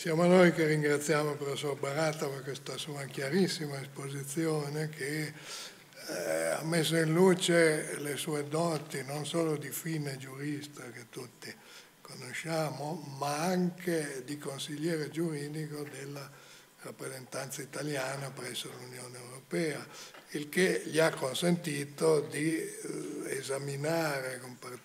Siamo noi che ringraziamo il professor Baratta per questa sua chiarissima esposizione che eh, ha messo in luce le sue doti non solo di fine giurista che tutti conosciamo, ma anche di consigliere giuridico della rappresentanza italiana presso l'Unione Europea, il che gli ha consentito di eh, esaminare,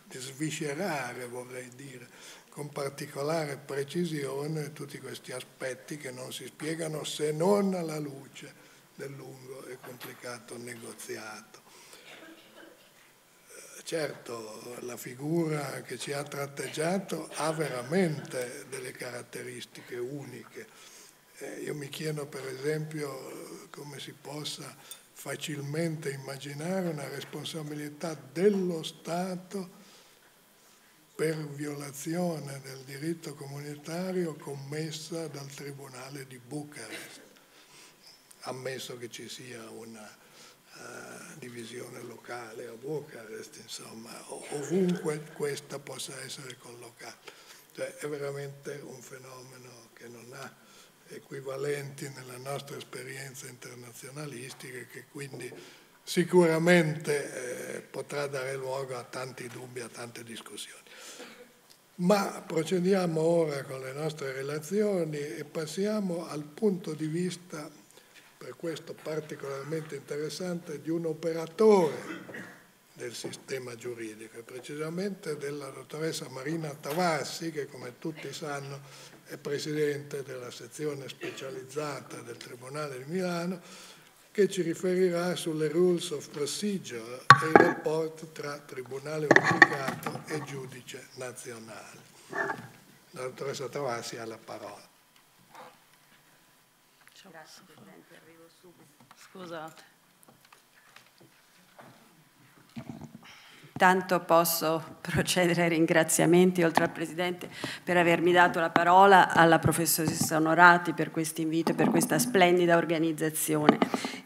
di sviscerare, vorrei dire, con particolare precisione tutti questi aspetti che non si spiegano se non alla luce del lungo e complicato negoziato. Eh, certo, la figura che ci ha tratteggiato ha veramente delle caratteristiche uniche. Eh, io mi chiedo per esempio come si possa facilmente immaginare una responsabilità dello Stato per violazione del diritto comunitario commessa dal Tribunale di Bucarest, ammesso che ci sia una uh, divisione locale a Bucarest, insomma, ovunque questa possa essere collocata. Cioè, è veramente un fenomeno che non ha equivalenti nella nostra esperienza internazionalistica e che quindi sicuramente eh, potrà dare luogo a tanti dubbi, a tante discussioni. Ma procediamo ora con le nostre relazioni e passiamo al punto di vista, per questo particolarmente interessante, di un operatore del sistema giuridico, e precisamente della dottoressa Marina Tavassi, che come tutti sanno è presidente della sezione specializzata del Tribunale di Milano, che ci riferirà sulle rules of procedure e il rapporto tra Tribunale Unificato e Giudice Nazionale. La dottoressa Tavassi ha la parola. Grazie Presidente, arrivo subito. Scusate. Intanto posso procedere ai ringraziamenti, oltre al Presidente, per avermi dato la parola, alla professoressa Onorati per questo invito e per questa splendida organizzazione.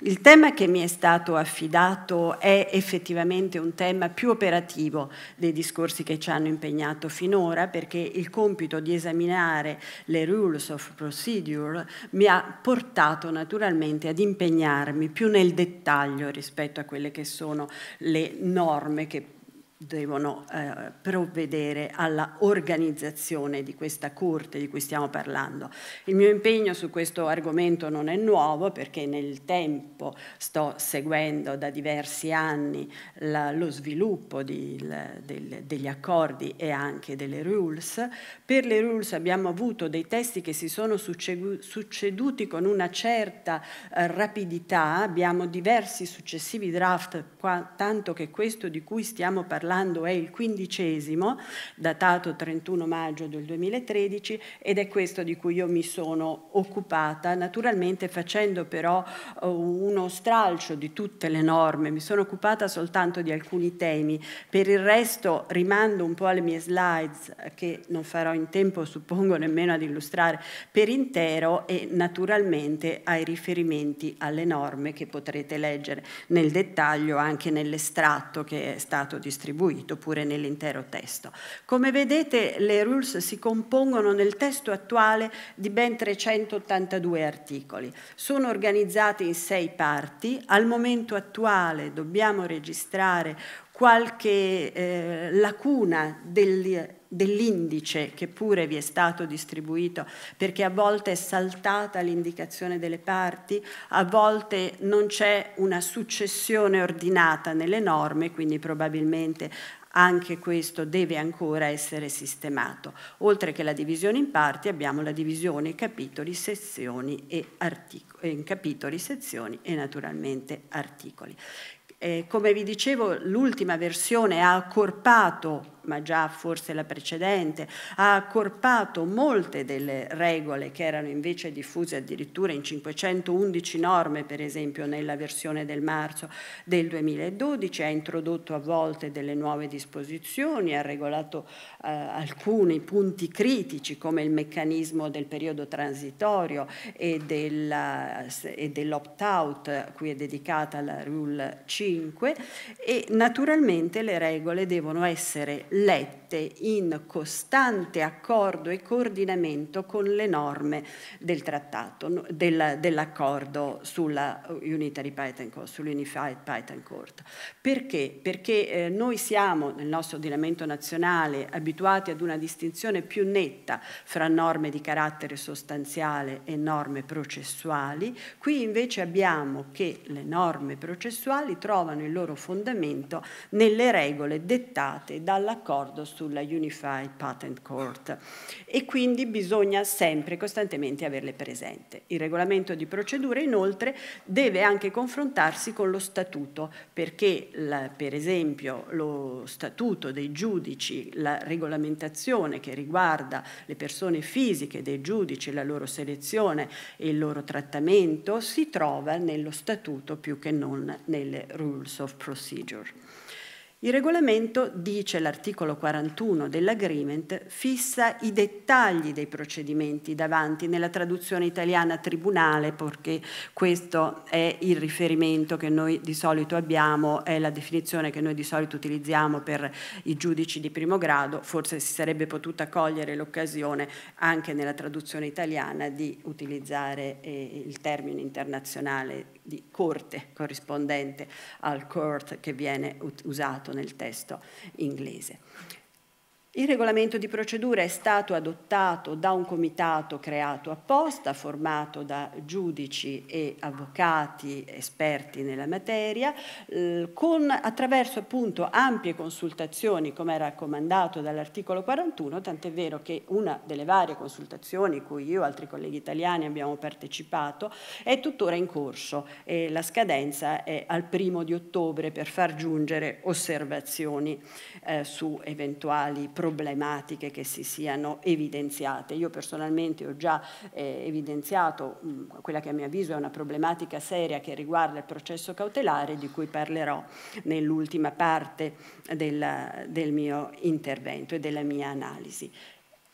Il tema che mi è stato affidato è effettivamente un tema più operativo dei discorsi che ci hanno impegnato finora, perché il compito di esaminare le rules of procedure mi ha portato naturalmente ad impegnarmi più nel dettaglio rispetto a quelle che sono le norme che devono eh, provvedere alla organizzazione di questa corte di cui stiamo parlando. Il mio impegno su questo argomento non è nuovo perché nel tempo sto seguendo da diversi anni la, lo sviluppo di, la, del, degli accordi e anche delle rules. Per le rules abbiamo avuto dei testi che si sono succeduti con una certa eh, rapidità, abbiamo diversi successivi draft, qua, tanto che questo di cui stiamo parlando parlando è il quindicesimo, datato 31 maggio del 2013 ed è questo di cui io mi sono occupata, naturalmente facendo però eh, uno stralcio di tutte le norme, mi sono occupata soltanto di alcuni temi, per il resto rimando un po' alle mie slides eh, che non farò in tempo suppongo nemmeno ad illustrare per intero e naturalmente ai riferimenti alle norme che potrete leggere nel dettaglio anche nell'estratto che è stato distribuito attribuito pure nell'intero testo. Come vedete le rules si compongono nel testo attuale di ben 382 articoli. Sono organizzate in sei parti. Al momento attuale dobbiamo registrare qualche eh, lacuna del, dell'indice che pure vi è stato distribuito, perché a volte è saltata l'indicazione delle parti, a volte non c'è una successione ordinata nelle norme, quindi probabilmente anche questo deve ancora essere sistemato. Oltre che la divisione in parti abbiamo la divisione capitoli, sezioni e, articoli, capitoli, sezioni e naturalmente articoli. Eh, come vi dicevo, l'ultima versione ha accorpato ma già forse la precedente, ha accorpato molte delle regole che erano invece diffuse addirittura in 511 norme, per esempio nella versione del marzo del 2012, ha introdotto a volte delle nuove disposizioni, ha regolato eh, alcuni punti critici come il meccanismo del periodo transitorio e, della, e dell'opt-out, cui è dedicata la Rule 5, e naturalmente le regole devono essere lette in costante accordo e coordinamento con le norme del trattato, del, dell'accordo sulla Unitary Patent Court, sull'Unified Patent Court. Perché? Perché eh, noi siamo nel nostro ordinamento nazionale abituati ad una distinzione più netta fra norme di carattere sostanziale e norme processuali, qui invece abbiamo che le norme processuali trovano il loro fondamento nelle regole dettate dall'accordo l'accordo sulla Unified Patent Court e quindi bisogna sempre costantemente averle presente. Il regolamento di procedura inoltre deve anche confrontarsi con lo statuto perché la, per esempio lo statuto dei giudici, la regolamentazione che riguarda le persone fisiche dei giudici, la loro selezione e il loro trattamento si trova nello statuto più che non nelle rules of procedure. Il regolamento, dice l'articolo 41 dell'agreement, fissa i dettagli dei procedimenti davanti nella traduzione italiana tribunale, perché questo è il riferimento che noi di solito abbiamo, è la definizione che noi di solito utilizziamo per i giudici di primo grado, forse si sarebbe potuta cogliere l'occasione anche nella traduzione italiana di utilizzare eh, il termine internazionale di corte corrispondente al court che viene usato nel testo inglese. Il regolamento di procedura è stato adottato da un comitato creato apposta, formato da giudici e avvocati esperti nella materia, con, attraverso appunto ampie consultazioni, come raccomandato dall'articolo 41, tant'è vero che una delle varie consultazioni cui io e altri colleghi italiani abbiamo partecipato è tuttora in corso e la scadenza è al primo di ottobre per far giungere osservazioni eh, su eventuali problemi problematiche che si siano evidenziate. Io personalmente ho già eh, evidenziato mh, quella che a mio avviso è una problematica seria che riguarda il processo cautelare di cui parlerò nell'ultima parte del, del mio intervento e della mia analisi.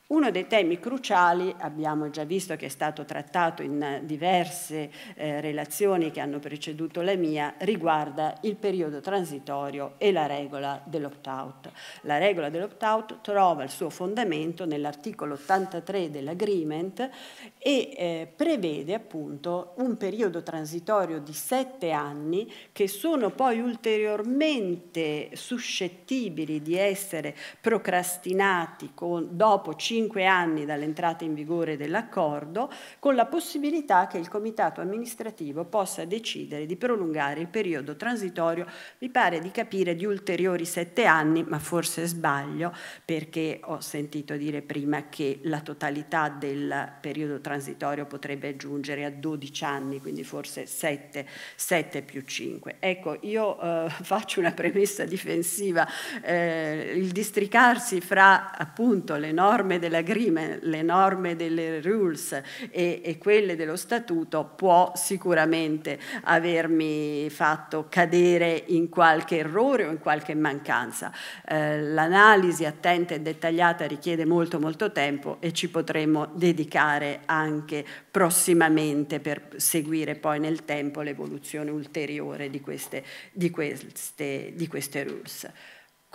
Uno dei temi cruciali, abbiamo già visto che è stato trattato in diverse eh, relazioni che hanno preceduto la mia, riguarda il periodo transitorio e la regola dell'opt-out. La regola dell'opt-out trova il suo fondamento nell'articolo 83 dell'agreement e eh, prevede appunto un periodo transitorio di sette anni che sono poi ulteriormente suscettibili di essere procrastinati con, dopo 5 5 anni dall'entrata in vigore dell'accordo, con la possibilità che il comitato amministrativo possa decidere di prolungare il periodo transitorio, mi pare di capire, di ulteriori sette anni, ma forse sbaglio perché ho sentito dire prima che la totalità del periodo transitorio potrebbe giungere a 12 anni, quindi forse 7, 7 più 5. Ecco, io eh, faccio una premessa difensiva, eh, il districarsi fra appunto le norme dell'agreement, le norme delle rules e, e quelle dello statuto può sicuramente avermi fatto cadere in qualche errore o in qualche mancanza. Eh, l'analisi attenta e dettagliata richiede molto molto tempo e ci potremmo dedicare anche prossimamente per seguire poi nel tempo l'evoluzione ulteriore di queste, di queste, di queste rules.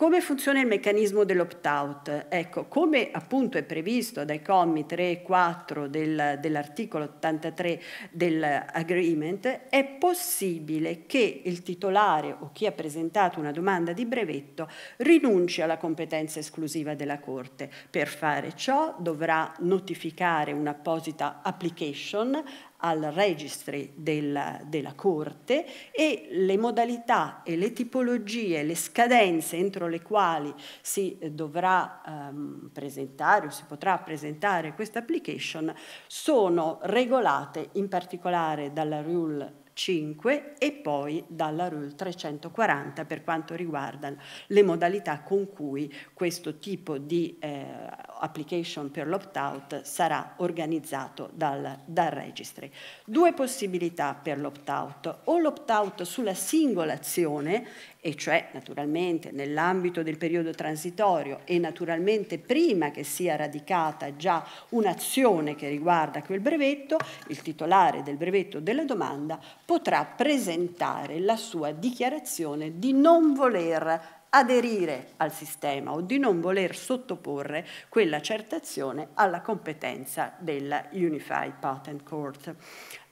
Come funziona il meccanismo dell'opt-out? Ecco, come appunto è previsto dai commi 3 e 4 del, dell'articolo 83 dell'agreement, è possibile che il titolare o chi ha presentato una domanda di brevetto rinunci alla competenza esclusiva della Corte. Per fare ciò dovrà notificare un'apposita application al registro della, della Corte e le modalità e le tipologie, le scadenze entro le quali si dovrà ehm, presentare o si potrà presentare questa application sono regolate in particolare dalla Rule 5 e poi dalla Rule 340 per quanto riguarda le modalità con cui questo tipo di eh, application per l'opt-out sarà organizzato dal, dal registry. Due possibilità per l'opt-out, o l'opt-out sulla singola azione e cioè naturalmente nell'ambito del periodo transitorio e naturalmente prima che sia radicata già un'azione che riguarda quel brevetto, il titolare del brevetto della domanda potrà presentare la sua dichiarazione di non voler aderire al sistema o di non voler sottoporre quella quell'accertazione alla competenza della Unified Patent Court.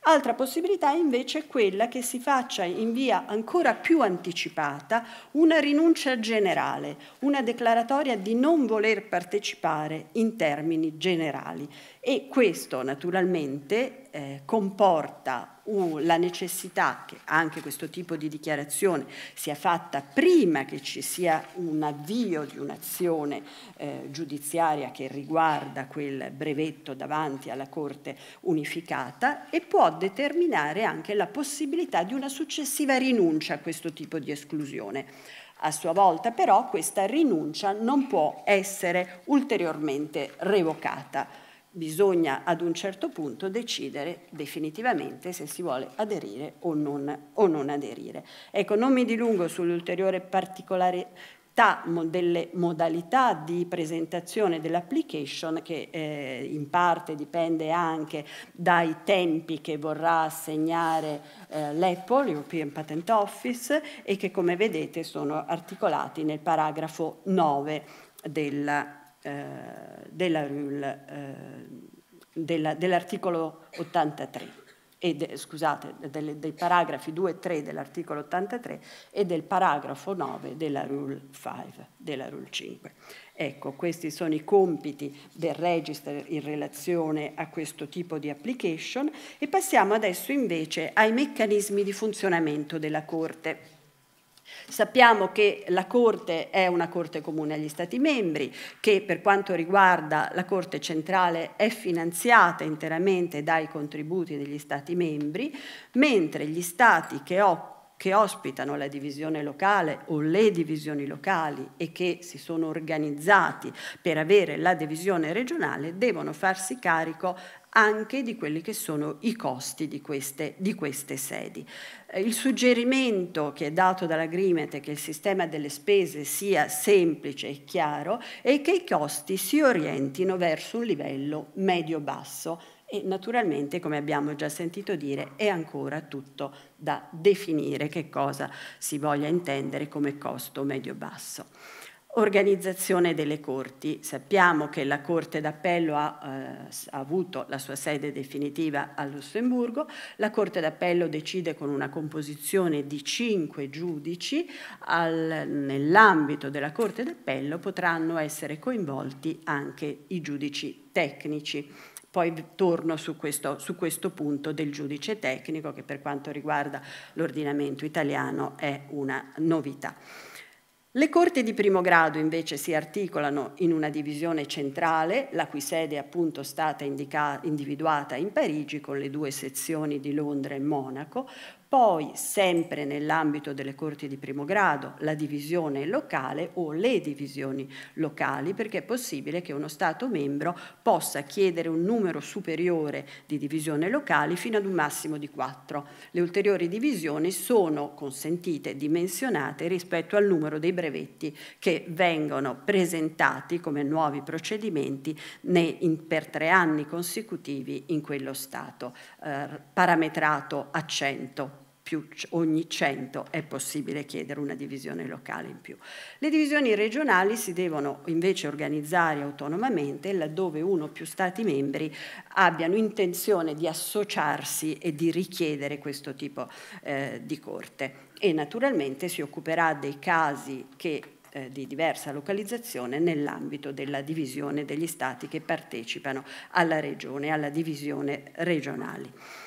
Altra possibilità invece è quella che si faccia in via ancora più anticipata una rinuncia generale, una declaratoria di non voler partecipare in termini generali e questo naturalmente eh, comporta la necessità che anche questo tipo di dichiarazione sia fatta prima che ci sia un avvio di un'azione eh, giudiziaria che riguarda quel brevetto davanti alla Corte unificata e può determinare anche la possibilità di una successiva rinuncia a questo tipo di esclusione. A sua volta però questa rinuncia non può essere ulteriormente revocata bisogna ad un certo punto decidere definitivamente se si vuole aderire o non, o non aderire. Ecco, non mi dilungo sull'ulteriore particolarità delle modalità di presentazione dell'application che eh, in parte dipende anche dai tempi che vorrà assegnare eh, l'Apple, European Patent Office, e che come vedete sono articolati nel paragrafo 9 della eh, della RUL eh, dell'articolo 83, de, scusate, dei, dei paragrafi 2 e 3 dell'articolo 83 e del paragrafo 9 della Rule 5, della Rule 5. Ecco, questi sono i compiti del register in relazione a questo tipo di application e passiamo adesso invece ai meccanismi di funzionamento della Corte. Sappiamo che la Corte è una Corte comune agli Stati membri, che per quanto riguarda la Corte centrale è finanziata interamente dai contributi degli Stati membri, mentre gli Stati che occupano che ospitano la divisione locale o le divisioni locali e che si sono organizzati per avere la divisione regionale devono farsi carico anche di quelli che sono i costi di queste, di queste sedi. Eh, il suggerimento che è dato dall'agreement è che il sistema delle spese sia semplice e chiaro e che i costi si orientino verso un livello medio-basso e naturalmente, come abbiamo già sentito dire, è ancora tutto da definire che cosa si voglia intendere come costo medio-basso. Organizzazione delle corti. Sappiamo che la Corte d'Appello ha, eh, ha, avuto la sua sede definitiva a Lussemburgo, la Corte d'Appello decide con una composizione di cinque giudici, nell'ambito della Corte d'Appello potranno essere coinvolti anche i giudici tecnici. Poi torno su questo, su questo punto del giudice tecnico che per quanto riguarda l'ordinamento italiano è una novità. Le corti di primo grado invece si articolano in una divisione centrale, la cui sede è appunto stata individuata in Parigi con le due sezioni di Londra e Monaco, poi, sempre nell'ambito delle corti di primo grado, la divisione locale o le divisioni locali, perché è possibile che uno Stato membro possa chiedere un numero superiore di divisioni locali fino ad un massimo di quattro. Le ulteriori divisioni sono consentite, dimensionate rispetto al numero dei brevetti che vengono presentati come nuovi procedimenti per tre anni consecutivi in quello Stato, eh, parametrato a 100 più ogni 100 è possibile chiedere una divisione locale in più. Le divisioni regionali si devono invece organizzare autonomamente laddove uno o più Stati membri abbiano intenzione di associarsi e di richiedere questo tipo eh, di corte e naturalmente si occuperà dei casi che eh, di diversa localizzazione nell'ambito della divisione degli stati che partecipano alla regione, alla divisione regionale.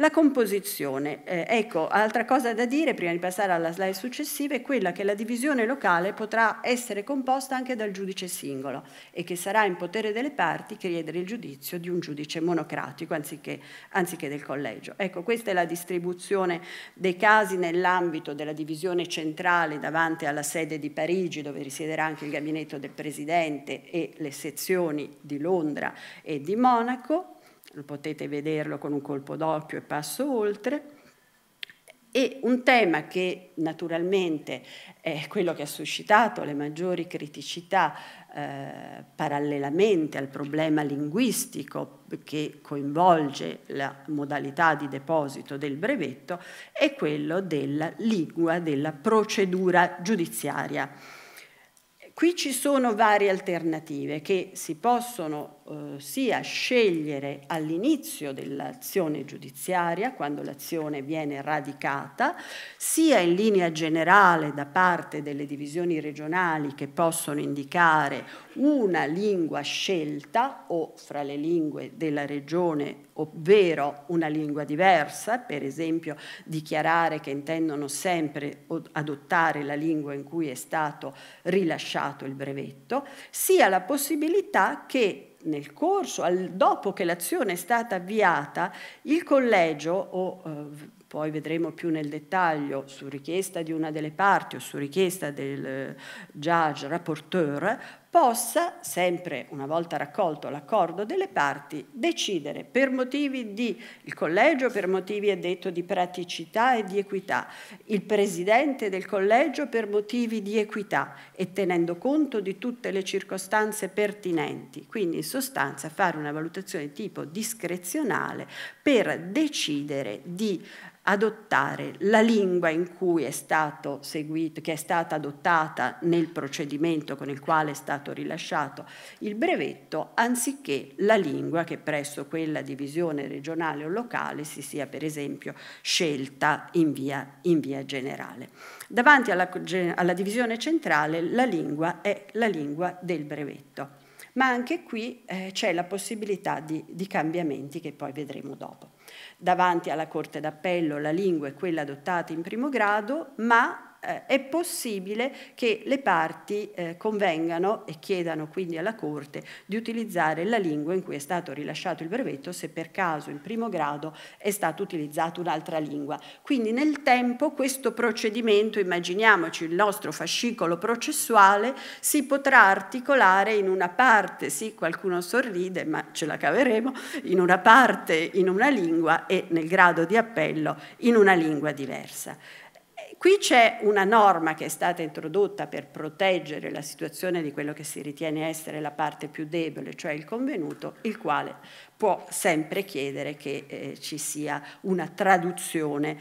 La composizione, eh, ecco, altra cosa da dire prima di passare alla slide successiva è quella che la divisione locale potrà essere composta anche dal giudice singolo e che sarà in potere delle parti chiedere il giudizio di un giudice monocratico anziché, anziché del collegio. Ecco, questa è la distribuzione dei casi nell'ambito della divisione centrale davanti alla sede di Parigi dove risiederà anche il gabinetto del Presidente e le sezioni di Londra e di Monaco potete vederlo con un colpo d'occhio e passo oltre. E un tema che naturalmente è quello che ha suscitato le maggiori criticità eh, parallelamente al problema linguistico che coinvolge la modalità di deposito del brevetto è quello della lingua della procedura giudiziaria. Qui ci sono varie alternative che si possono eh, sia scegliere all'inizio dell'azione giudiziaria, quando l'azione viene radicata, sia in linea generale da parte delle divisioni regionali che possono indicare una lingua scelta o fra le lingue della regione, ovvero una lingua diversa, per esempio dichiarare che intendono sempre adottare la lingua in cui è stato rilasciato il brevetto, sia la possibilità che nel corso, al, dopo che l'azione è stata avviata, il collegio, o eh, poi vedremo più nel dettaglio su richiesta di una delle parti o su richiesta del eh, judge rapporteur, possa, sempre una volta raccolto l'accordo delle parti, decidere per motivi di il collegio, per motivi è detto di praticità e di equità, il presidente del collegio per motivi di equità e tenendo conto di tutte le circostanze pertinenti. Quindi in sostanza fare una valutazione di tipo discrezionale per decidere di adottare la lingua in cui è stato seguito, che è stata adottata nel procedimento con il quale è stato stato rilasciato il brevetto anziché la lingua che presso quella divisione regionale o locale si sia per esempio scelta in via, in via generale. Davanti alla, alla divisione centrale la lingua è la lingua del brevetto ma anche qui eh, c'è la possibilità di, di, cambiamenti che poi vedremo dopo. Davanti alla Corte d'Appello la lingua è quella adottata in primo grado, ma eh, è possibile che le parti eh, convengano e chiedano quindi alla Corte di utilizzare la lingua in cui è stato rilasciato il brevetto se per caso in primo grado è stata utilizzata un'altra lingua. Quindi nel tempo questo procedimento, immaginiamoci il nostro fascicolo processuale, si potrà articolare in una parte, sì qualcuno sorride ma ce la caveremo, in una parte in una lingua e nel grado di appello in una lingua diversa. Qui c'è una norma che è stata introdotta per proteggere la situazione di quello che si ritiene essere la parte più debole, cioè il convenuto, il quale può sempre chiedere che eh, ci sia una traduzione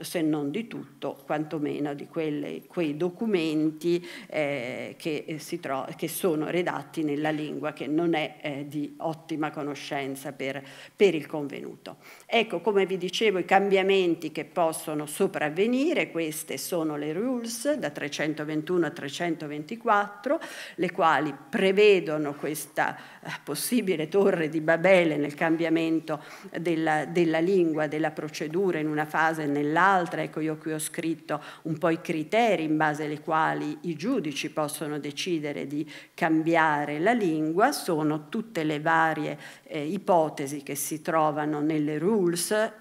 se non di tutto, quantomeno di quelle, quei documenti eh, che, eh, che, sono redatti nella lingua che non è eh, di ottima conoscenza per, per, il convenuto. Ecco, come vi dicevo, i cambiamenti che possono sopravvenire, queste sono le rules da 321 a 324, le quali prevedono questa eh, possibile torre di Babele nel cambiamento della, della lingua, della procedura in una fase nell'altra, ecco io qui ho scritto un po' i criteri in base ai quali i giudici possono decidere di cambiare la lingua, sono tutte le varie eh, ipotesi che si trovano nelle rules, e,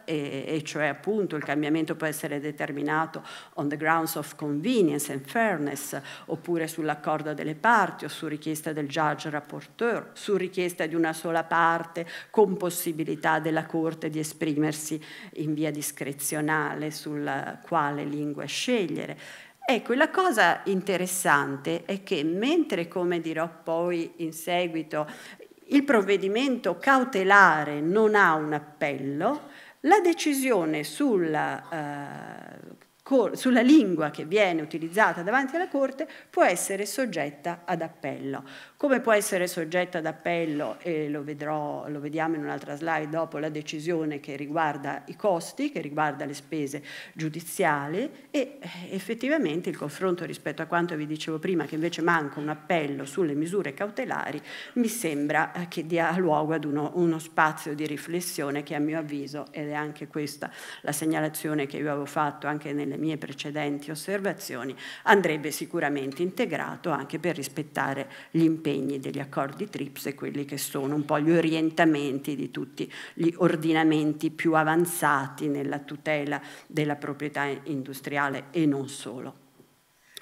e cioè appunto il cambiamento può essere determinato on the grounds of convenience and fairness, oppure sull'accordo delle parti o su richiesta del judge rapporteur, su richiesta di una sola parte, con possibilità della Corte di esprimersi in via discrezionale nazionale sulla quale lingua scegliere. Ecco, la cosa interessante è che mentre, come dirò poi in seguito, il provvedimento cautelare non ha un appello, la decisione sulla eh, sulla lingua che viene utilizzata davanti alla Corte può essere soggetta ad appello. Come può essere soggetta ad appello, e lo, vedrò, lo vediamo in un'altra slide dopo, la decisione che riguarda i costi, che riguarda le spese giudiziali e eh, effettivamente il confronto rispetto a quanto vi dicevo prima, che invece manca un appello sulle misure cautelari, mi sembra eh, che dia luogo ad uno, uno spazio di riflessione che a mio avviso, ed è anche questa la segnalazione che io avevo fatto anche nelle nelle mie precedenti osservazioni, andrebbe sicuramente integrato anche per rispettare gli impegni degli accordi TRIPS e quelli che sono un po' gli orientamenti di tutti gli ordinamenti più avanzati nella tutela della proprietà industriale e non solo.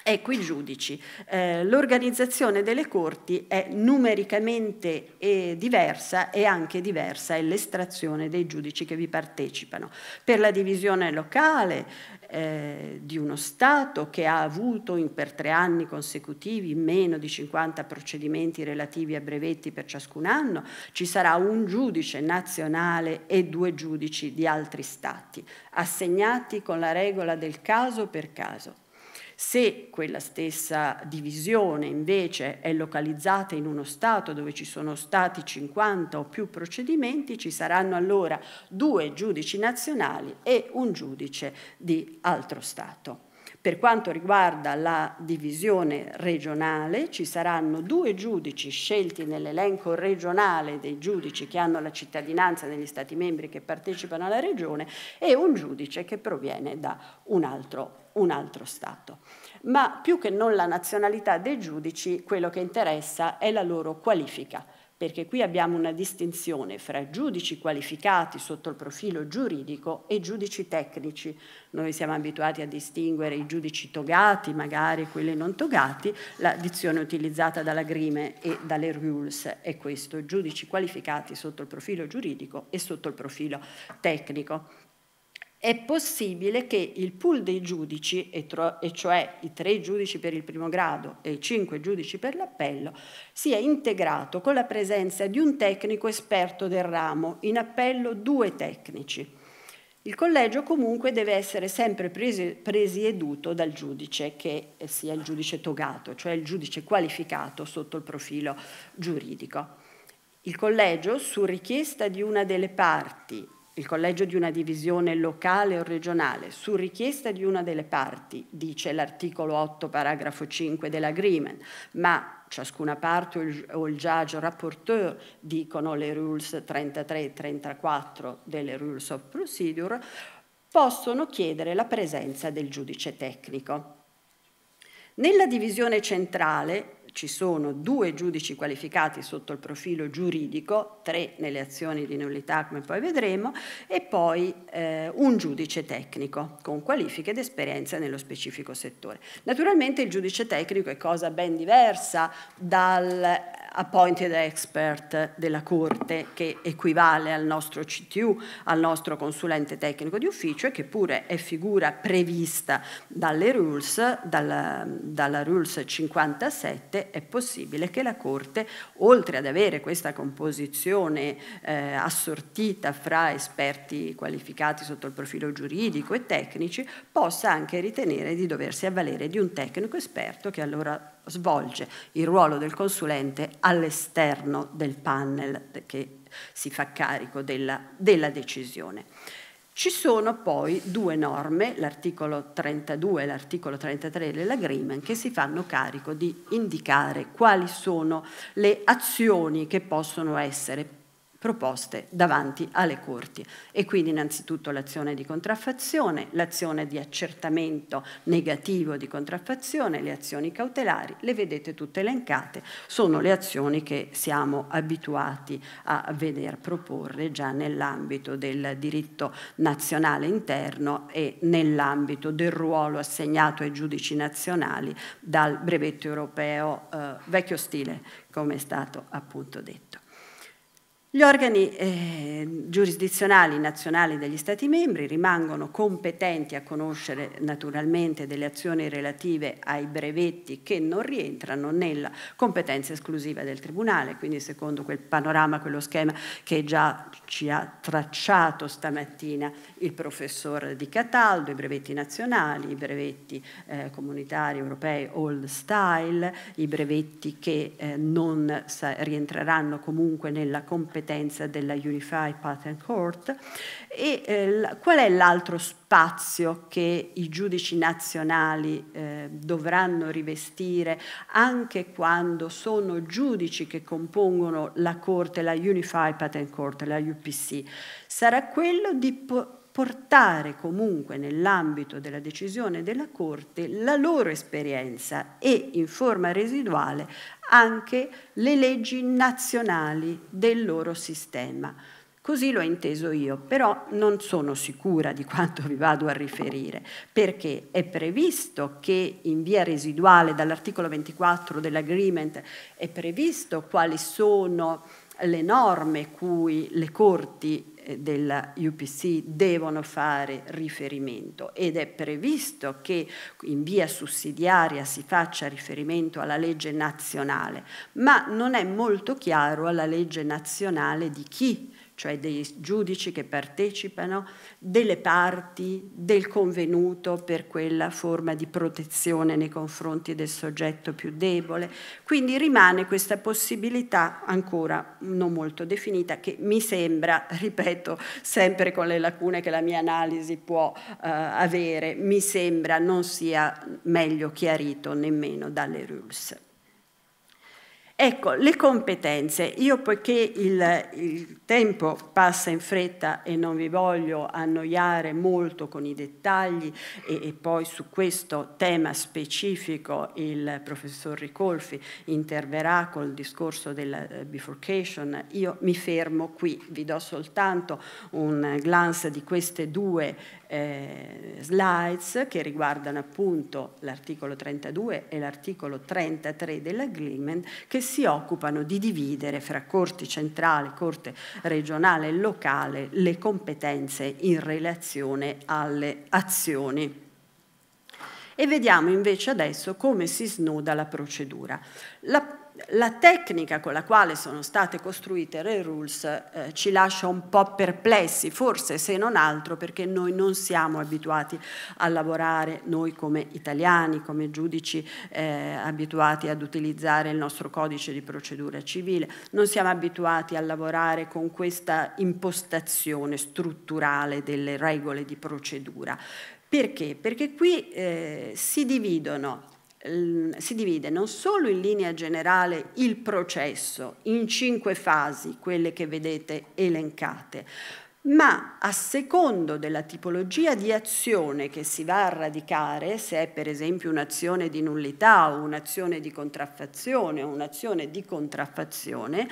Ecco i giudici. Eh, l'organizzazione delle corti è numericamente eh, diversa e anche diversa è l'estrazione dei giudici che vi partecipano. Per la divisione locale eh, di uno Stato che ha avuto in, per tre anni consecutivi meno di 50 procedimenti relativi a brevetti per ciascun anno, ci sarà un giudice nazionale e due giudici di altri Stati, assegnati con la regola del caso per caso. Se quella stessa divisione invece è localizzata in uno Stato dove ci sono stati 50 o più procedimenti, ci saranno allora due giudici nazionali e un giudice di altro Stato. Per quanto riguarda la divisione regionale, ci saranno due giudici scelti nell'elenco regionale dei giudici che hanno la cittadinanza degli Stati membri che partecipano alla regione e un giudice che proviene da un altro Stato un altro Stato. Ma più che non la nazionalità dei giudici, quello che interessa è la loro qualifica, perché qui abbiamo una distinzione fra giudici qualificati sotto il profilo giuridico e giudici tecnici. Noi siamo abituati a distinguere i giudici togati, magari quelli non togati, la dizione utilizzata dalla Grime e dalle Rules è questo, giudici qualificati sotto il profilo giuridico e sotto il profilo tecnico è possibile che il pool dei giudici, e, e cioè i tre giudici per il primo grado e i cinque giudici per l'appello, sia integrato con la presenza di un tecnico esperto del ramo, in appello due tecnici. Il collegio comunque deve essere sempre presieduto dal giudice che sia il giudice togato, cioè il giudice qualificato sotto il profilo giuridico. Il collegio, su richiesta di una delle parti il collegio di una divisione locale o regionale, su richiesta di una delle parti, dice l'articolo 8, paragrafo 5 dell'agreement, ma ciascuna parte o il, o judge rapporteur dicono le rules 33 e 34 delle rules of procedure, possono chiedere la presenza del giudice tecnico. Nella divisione centrale ci sono due giudici qualificati sotto il profilo giuridico, tre nelle azioni di nullità come poi vedremo, e poi eh, un giudice tecnico con qualifiche ed esperienza nello specifico settore. Naturalmente il giudice tecnico è cosa ben diversa dal appointed expert della Corte che equivale al nostro CTU, al nostro consulente tecnico di ufficio e che pure è figura prevista dalle rules, dalla, dalla rules 57 è possibile che la Corte, oltre ad avere questa composizione eh, assortita fra esperti qualificati sotto il profilo giuridico e tecnici, possa anche ritenere di doversi avvalere di un tecnico esperto che allora svolge il ruolo del consulente all'esterno del panel che si fa carico della, della decisione. Ci sono poi due norme, l'articolo 32 e l'articolo 33 dell'agreement, che si fanno carico di indicare quali sono le azioni che possono essere proposte davanti alle corti. E quindi innanzitutto l'azione di contraffazione, l'azione di accertamento negativo di contraffazione, le azioni cautelari, le vedete tutte elencate, sono le azioni che siamo abituati a veder proporre già nell'ambito del diritto nazionale interno e nell'ambito del ruolo assegnato ai giudici nazionali dal brevetto europeo eh, vecchio stile, come è stato appunto detto. Gli organi eh, giurisdizionali nazionali degli Stati membri rimangono competenti a conoscere naturalmente delle azioni relative ai brevetti che non rientrano nella competenza esclusiva del Tribunale, quindi secondo quel panorama, quello schema che già ci ha tracciato stamattina il professor Di Cataldo, i brevetti nazionali, i brevetti eh, comunitari europei old style, i brevetti che eh, non rientreranno comunque nella competenza competenza della Unified Patent Court. E eh, qual è l'altro spazio che i giudici nazionali eh, dovranno rivestire anche quando sono giudici che compongono la Corte, la Unified Patent Court, la UPC? Sarà quello di portare comunque nell'ambito della decisione della Corte la loro esperienza e in forma residuale anche le leggi nazionali del loro sistema. Così l'ho inteso io, però non sono sicura di quanto vi vado a riferire, perché è previsto che in via residuale dall'articolo 24 dell'agreement è previsto quali sono le norme cui le corti della UPC devono fare riferimento ed è previsto che in via sussidiaria si faccia riferimento alla legge nazionale, ma non è molto chiaro alla legge nazionale di chi cioè dei giudici che partecipano, delle parti, del convenuto per quella forma di protezione nei confronti del soggetto più debole. Quindi rimane questa possibilità ancora non molto definita che mi sembra, ripeto, sempre con le lacune che la mia analisi può eh, avere, mi sembra non sia meglio chiarito nemmeno dalle rules. Ecco, le competenze. Io poiché il, il, tempo passa in fretta e non vi voglio annoiare molto con i dettagli e, e poi su questo tema specifico il professor Ricolfi interverrà col discorso della eh, bifurcation, io mi fermo qui, vi do soltanto un glance di queste due eh, slides che riguardano appunto l'articolo 32 e l'articolo 33 dell'agreement che si occupano di dividere fra corte centrale, corte regionale e locale le competenze in relazione alle azioni e vediamo invece adesso come si snoda la procedura. La, la tecnica con la quale sono state costruite le rules eh, ci lascia un po' perplessi, forse se non altro perché noi non siamo abituati a lavorare, noi come italiani, come giudici eh, abituati ad utilizzare il nostro codice di procedura civile, non siamo abituati a lavorare con questa impostazione strutturale delle regole di procedura. Perché? Perché qui eh, si, dividono, si divide non solo in linea generale il processo in cinque fasi, quelle che vedete elencate, ma a secondo della tipologia di azione che si va a radicare, se è per esempio un'azione di nullità o un'azione di contraffazione o un'azione di contraffazione,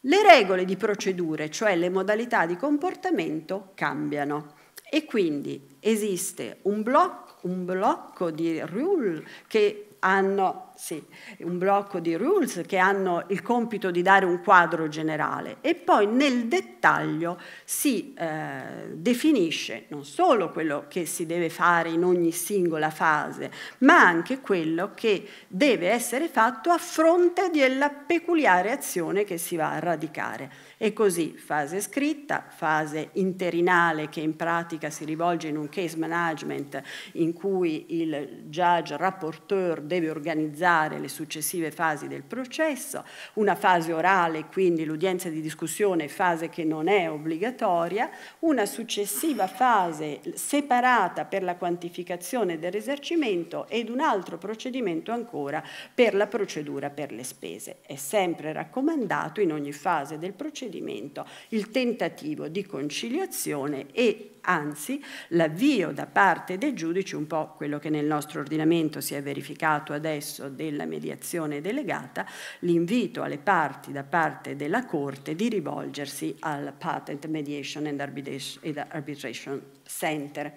le regole di procedure, cioè le modalità di comportamento, cambiano. E quindi esiste un blocco, un blocco di rule che hanno sì, un blocco di rules che hanno il compito di dare un quadro generale e poi nel dettaglio si eh, definisce non solo quello che si deve fare in ogni singola fase, ma anche quello che deve essere fatto a fronte della peculiare azione che si va a radicare. E così fase scritta, fase interinale che in pratica si rivolge in un case management in cui il judge rapporteur deve organizzare affrontare le successive fasi del processo, una fase orale, quindi l'udienza di discussione, fase che non è obbligatoria, una successiva fase separata per la quantificazione del risarcimento ed un altro procedimento ancora per la procedura per le spese. È sempre raccomandato in ogni fase del procedimento il tentativo di conciliazione e anzi l'avvio da parte dei giudici, un po' quello che nel nostro ordinamento si è verificato adesso della mediazione delegata, l'invito alle parti da parte della Corte di rivolgersi al Patent Mediation and Arbitration Center.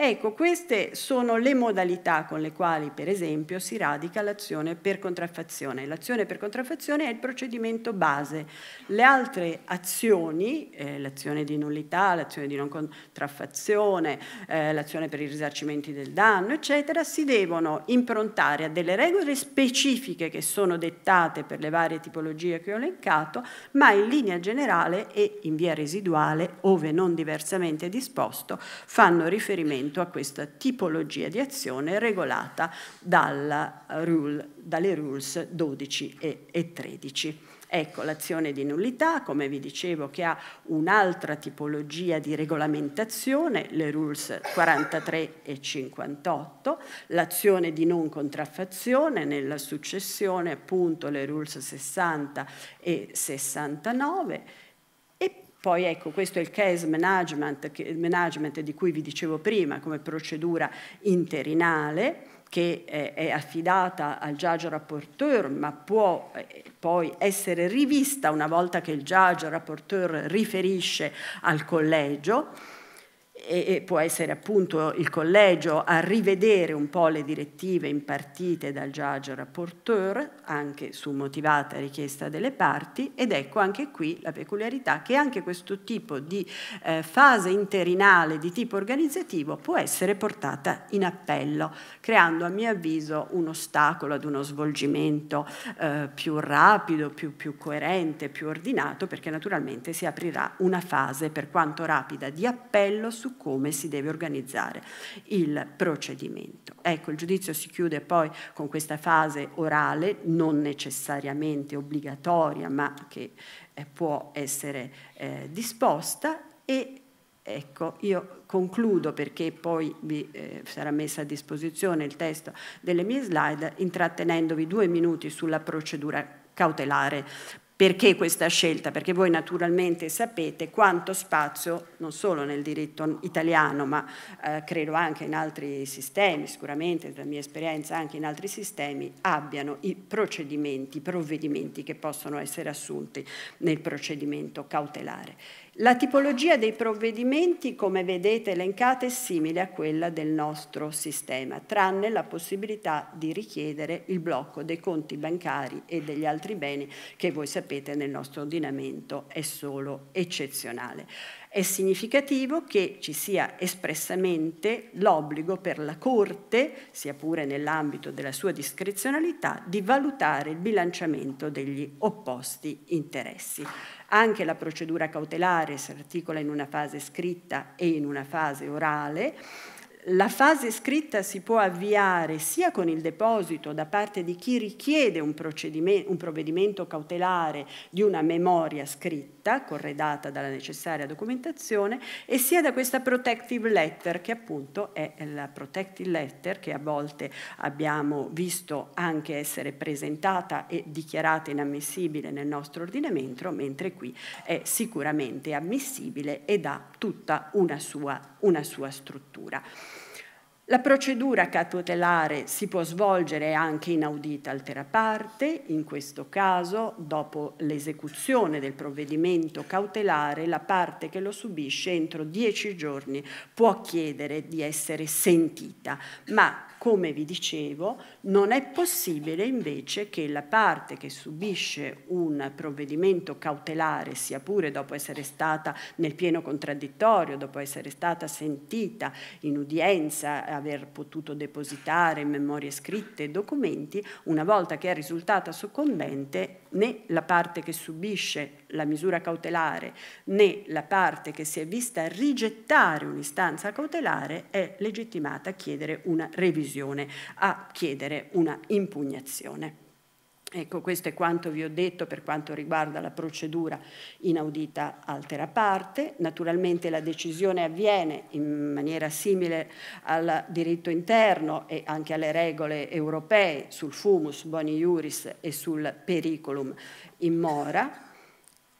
Ecco, queste sono le modalità con le quali, per esempio, si radica l'azione per contraffazione. L'azione per contraffazione è il procedimento base. Le altre azioni, eh, l'azione di nullità, l'azione di non contraffazione, eh, l'azione per i risarcimenti del danno, eccetera, si devono improntare a delle regole specifiche che sono dettate per le varie tipologie che ho elencato, ma in linea generale e in via residuale, ove non diversamente disposto, fanno riferimento riferimento a questa tipologia di azione regolata rule, dalle rules 12 e, e 13. Ecco, l'azione di nullità, come vi dicevo, che ha un'altra tipologia di regolamentazione, le rules 43 e 58, l'azione di non contraffazione, nella successione appunto le rules 60 e 69, poi ecco, questo è il case management, management di cui vi dicevo prima come procedura interinale che è affidata al judge rapporteur ma può eh, poi essere rivista una volta che il judge rapporteur riferisce al collegio e può essere appunto il collegio a rivedere un po' le direttive impartite dal judge rapporteur, anche su motivata richiesta delle parti, ed ecco anche qui la peculiarità che anche questo tipo di eh, fase interinale di tipo organizzativo può essere portata in appello, creando a mio avviso un ostacolo ad uno svolgimento eh, più rapido, più, più coerente, più ordinato, perché naturalmente si aprirà una fase, per quanto rapida, di appello su su come si deve organizzare il procedimento. Ecco, il giudizio si chiude poi con questa fase orale, non necessariamente obbligatoria, ma che eh, può essere eh, disposta e Ecco, io concludo perché poi vi eh, sarà messo a disposizione il testo delle mie slide, intrattenendovi due minuti sulla procedura cautelare perché questa scelta? Perché voi naturalmente sapete quanto spazio, non solo nel diritto italiano, ma eh, credo anche in altri sistemi, sicuramente dalla mia esperienza anche in altri sistemi, abbiano i procedimenti, i provvedimenti che possono essere assunti nel procedimento cautelare. La tipologia dei provvedimenti, come vedete elencata, è simile a quella del nostro sistema, tranne la possibilità di richiedere il blocco dei conti bancari e degli altri beni che voi sapete nel nostro ordinamento è solo eccezionale. È significativo che ci sia espressamente l'obbligo per la Corte, sia pure nell'ambito della sua discrezionalità, di valutare il bilanciamento degli opposti interessi. Anche la procedura cautelare si articola in una fase scritta e in una fase orale la fase scritta si può avviare sia con il deposito da parte di chi richiede un, un, provvedimento cautelare di una memoria scritta, corredata dalla necessaria documentazione, e sia da questa protective letter, che appunto è la protective letter che a volte abbiamo visto anche essere presentata e dichiarata inammissibile nel nostro ordinamento, mentre qui è sicuramente ammissibile ed ha tutta una sua, una sua struttura. La procedura cautelare si può svolgere anche in audita altera parte, in questo caso dopo l'esecuzione del provvedimento cautelare la parte che lo subisce entro dieci giorni può chiedere di essere sentita, ma come vi dicevo, non è possibile invece che la parte che subisce un provvedimento cautelare, sia pure dopo essere stata nel pieno contraddittorio, dopo essere stata sentita in udienza, aver potuto depositare memorie scritte e documenti, una volta che è risultata soccombente, né la parte che subisce la misura cautelare né la parte che si è vista rigettare un'istanza cautelare è legittimata a chiedere una revisione, a chiedere una impugnazione. Ecco, questo è quanto vi ho detto per quanto riguarda la procedura inaudita altera parte. Naturalmente la decisione avviene in maniera simile al diritto interno e anche alle regole europee sul fumus boni iuris e sul periculum in mora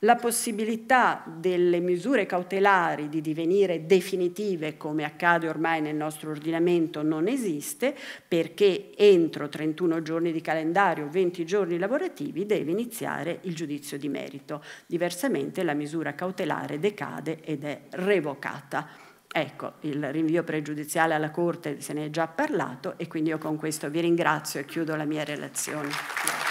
la possibilità delle misure cautelari di divenire definitive, come accade ormai nel nostro ordinamento, non esiste perché entro 31 giorni di calendario, 20 giorni lavorativi, deve iniziare il giudizio di merito. Diversamente la misura cautelare decade ed è revocata. Ecco, il rinvio pregiudiziale alla Corte se ne è già parlato e quindi io con questo vi ringrazio e chiudo la mia relazione.